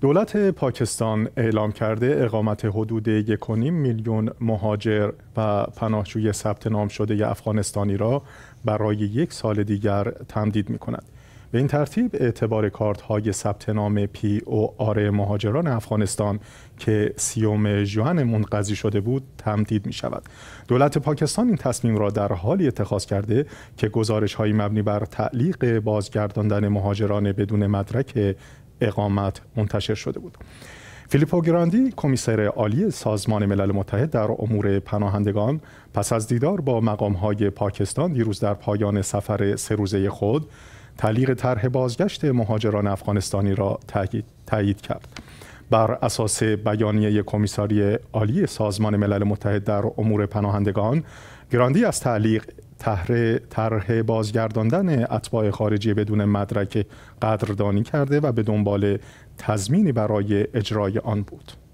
دولت پاکستان اعلام کرده اقامت حدود 1.5 میلیون مهاجر و پناهجوی ثبت نام شده افغانستانی را برای یک سال دیگر تمدید می کند. به این ترتیب اعتبار کارت های ثبت نام پی او آر مهاجران افغانستان که سیوم جوان منقضی شده بود تمدید می شود. دولت پاکستان این تصمیم را در حالی اتخاذ کرده که گزارش های مبنی بر تعلیق بازگرداندن مهاجران بدون مدرک اقامت منتشر شده بود فیلیپو گراندی کمیسر عالی سازمان ملل متحد در امور پناهندگان پس از دیدار با های پاکستان دیروز در پایان سفر سه روزه خود تعلیق طرح بازگشت مهاجران افغانستانی را تایید کرد بر اساس بیانیه کمیساری عالی سازمان ملل متحد در امور پناهندگان گراندی از تعلیق طرح بازگرداندن اتباع خارجی بدون مدرک قدردانی کرده و به دنبال تضمینی برای اجرای آن بود